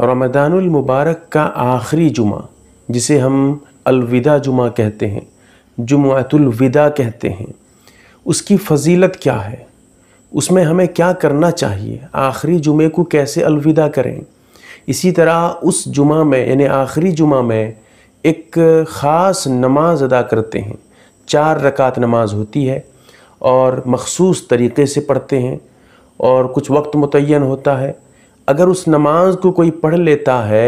मुबारक का आखिरी जुमा जिसे हम अलविदा जुमा कहते हैं जुमातुलविदा कहते हैं उसकी फजीलत क्या है उसमें हमें क्या करना चाहिए आखिरी जुमे को कैसे अलविदा करें इसी तरह उस जुमा में यानी आखिरी जुमा में एक ख़ास नमाज अदा करते हैं चार रकात नमाज होती है और मखसूस तरीके से पढ़ते हैं और कुछ वक्त मुतन होता है अगर उस नमाज को कोई पढ़ लेता है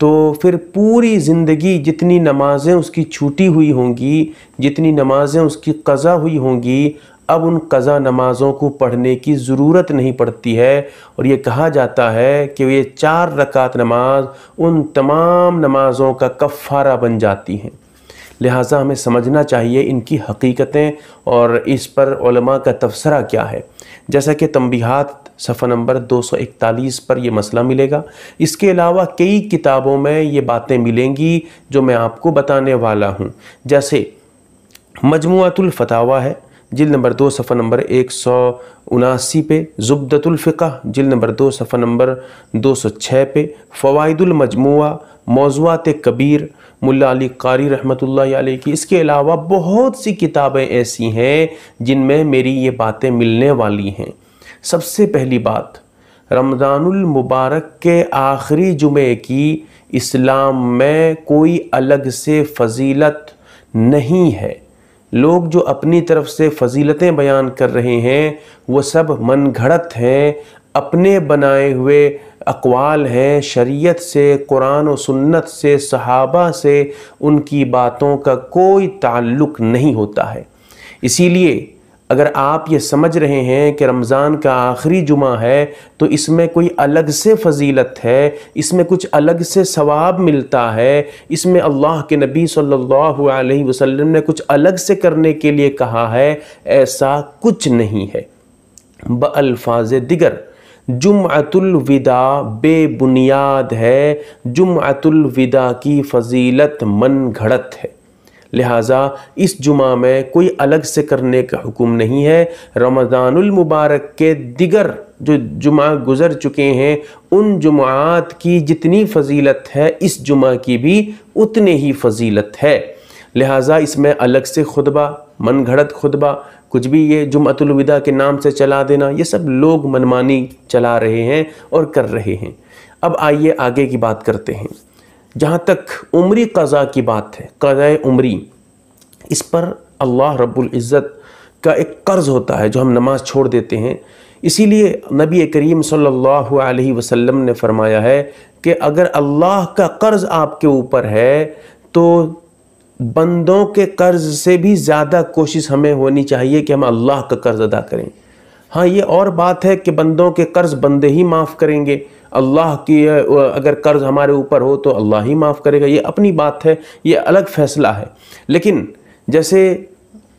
तो फिर पूरी ज़िंदगी जितनी नमाज़ें उसकी छूटी हुई होंगी जितनी नमाज़ें उसकी कज़ा हुई होंगी अब उन कज़ा नमाज़ों को पढ़ने की ज़रूरत नहीं पड़ती है और ये कहा जाता है कि ये चार रकात नमाज उन तमाम नमाज़ों का कफ़ारा बन जाती हैं लिहाजा हमें समझना चाहिए इनकी हकीकतें और इस पर का तबसरा क्या है जैसा कि तंबीहात सफ़ा नंबर 241 पर यह मसला मिलेगा इसके अलावा कई किताबों में ये बातें मिलेंगी जो मैं आपको बताने वाला हूँ जैसे मजमुआतुलफ़तावा है जिल नंबर दो सफ़ा नंबर एक सौ उनासी पे ज़ुबदतुल्फ़िका जिल नंबर दो सफ़ा नंबर दो सौ छः पे फ़वादुलमजमू मौजुआत कबीर मुल्ला अली कारी रहमतुल्लाह अलैह की इसके अलावा बहुत सी किताबें ऐसी हैं जिनमें मेरी ये बातें मिलने वाली हैं सबसे पहली बात रमज़ानुल मुबारक के आखिरी जुमे की इस्लाम में कोई अलग से फजीलत नहीं है लोग जो अपनी तरफ से फजीलतें बयान कर रहे हैं वो सब मन घड़त हैं अपने बनाए हुए अकवाल हैं शरीयत से कुरान और सुन्नत से सहाबा से उनकी बातों का कोई ताल्लुक़ नहीं होता है इसीलिए अगर आप ये समझ रहे हैं कि रमज़ान का आखिरी जुमा है तो इसमें कोई अलग से फजीलत है इसमें कुछ अलग से सवाब मिलता है इसमें अल्लाह के नबी सल्लल्लाहु अलैहि वसल्लम ने कुछ अलग से करने के लिए कहा है ऐसा कुछ नहीं है बल्फाज दिगर जुमतुलविदा बेबुनियाद है जुमतुलविदा की फजीलत मन घड़त है लिहाजा इस जुमा में कोई अलग से करने का हुक्म नहीं है रमज़ानमबारक के दिगर जो जुमा गुज़र चुके हैं उन जुमात की जितनी फजीलत है इस जुमा की भी उतने ही फजीलत है लिहाजा इसमें अलग से खुतबा मन घड़त खुतबा कुछ भी ये जुमतुलविदा के नाम से चला देना ये सब लोग मनमानी चला रहे हैं और कर रहे हैं अब आइए आगे की बात करते हैं जहाँ तक उम्री कज़ा की बात है कज़ा उम्री इस पर अल्लाह रब्बुल इज़्ज़त का एक कर्ज़ होता है जो हम नमाज़ छोड़ देते हैं इसीलिए नबी करीम सल्लल्लाहु अलैहि वसल्लम ने फरमाया है कि अगर अल्लाह का कर्ज़ आपके ऊपर है तो बंदों के कर्ज़ से भी ज़्यादा कोशिश हमें होनी चाहिए कि हम अल्लाह का कर्ज़ अदा करें हाँ ये और बात है कि बंदों के कर्ज़ बंदे ही माफ़ करेंगे अल्लाह की अगर कर्ज़ हमारे ऊपर हो तो अल्लाह ही माफ़ करेगा ये अपनी बात है ये अलग फ़ैसला है लेकिन जैसे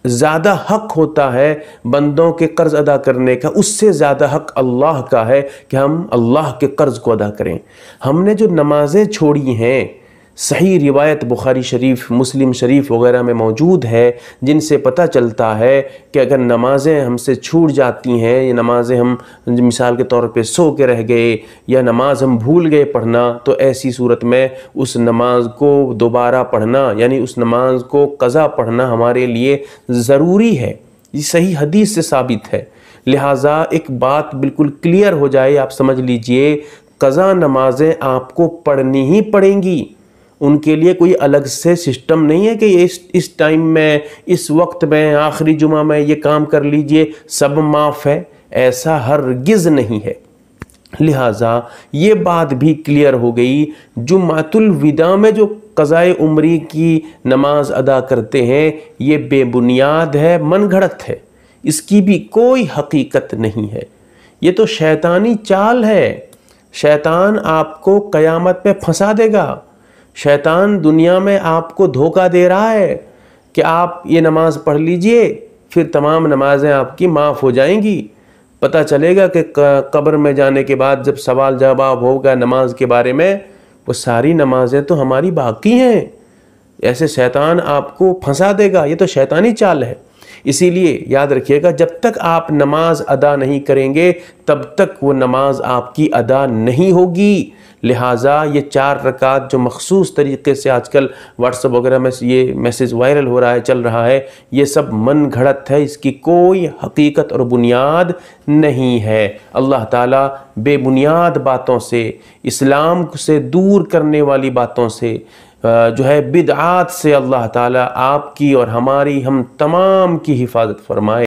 ज़्यादा हक होता है बंदों के कर्ज़ अदा करने का उससे ज़्यादा हक अल्लाह का है कि हम अल्लाह के कर्ज़ को अदा करें हमने जो नमाज़ें छोड़ी हैं सही रिवायत बुखारी शरीफ मुस्लिम शरीफ वगैरह में मौजूद है जिनसे पता चलता है कि अगर नमाज़ें हमसे छूट जाती हैं या नमाज़ें हम मिसाल के तौर पे सो के रह गए या नमाज़ हम भूल गए पढ़ना तो ऐसी सूरत में उस नमाज को दोबारा पढ़ना यानी उस नमाज को कज़ा पढ़ना हमारे लिए ज़रूरी है ये सही हदीस से साबित है लिहाजा एक बात बिल्कुल क्लियर हो जाए आप समझ लीजिए कज़ा नमाज़ें आपको पढ़नी ही पड़ेंगी उनके लिए कोई अलग से सिस्टम नहीं है कि ये इस इस टाइम में इस वक्त में आखिरी जुमा में ये काम कर लीजिए सब माफ़ है ऐसा हरगिज़ नहीं है लिहाजा ये बात भी क्लियर हो गई जुमातुलविदा में जो कज़ाए उम्री की नमाज अदा करते हैं ये बेबुनियाद है मन घड़त है इसकी भी कोई हकीकत नहीं है ये तो शैतानी चाल है शैतान आपको क़यामत पे फंसा देगा शैतान दुनिया में आपको धोखा दे रहा है कि आप ये नमाज़ पढ़ लीजिए फिर तमाम नमाज़ें आपकी माफ़ हो जाएंगी पता चलेगा कि कब्र में जाने के बाद जब सवाल जवाब होगा नमाज के बारे में वो सारी नमाजें तो हमारी बाकी हैं ऐसे शैतान आपको फंसा देगा ये तो शैतानी चाल है इसीलिए याद रखिएगा जब तक आप नमाज अदा नहीं करेंगे तब तक वो नमाज आपकी अदा नहीं होगी लिहाजा ये चार रकात जो मखसूस तरीके से आजकल व्हाट्सअप वगैरह में ये मैसेज वायरल हो रहा है चल रहा है ये सब मन घड़त है इसकी कोई हकीकत और बुनियाद नहीं है अल्लाह ताला बेबुनियाद बातों से इस्लाम से दूर करने वाली बातों से जो है बिदआत से अल्लाह ताला आपकी और हमारी हम तमाम की हिफाजत फरमाए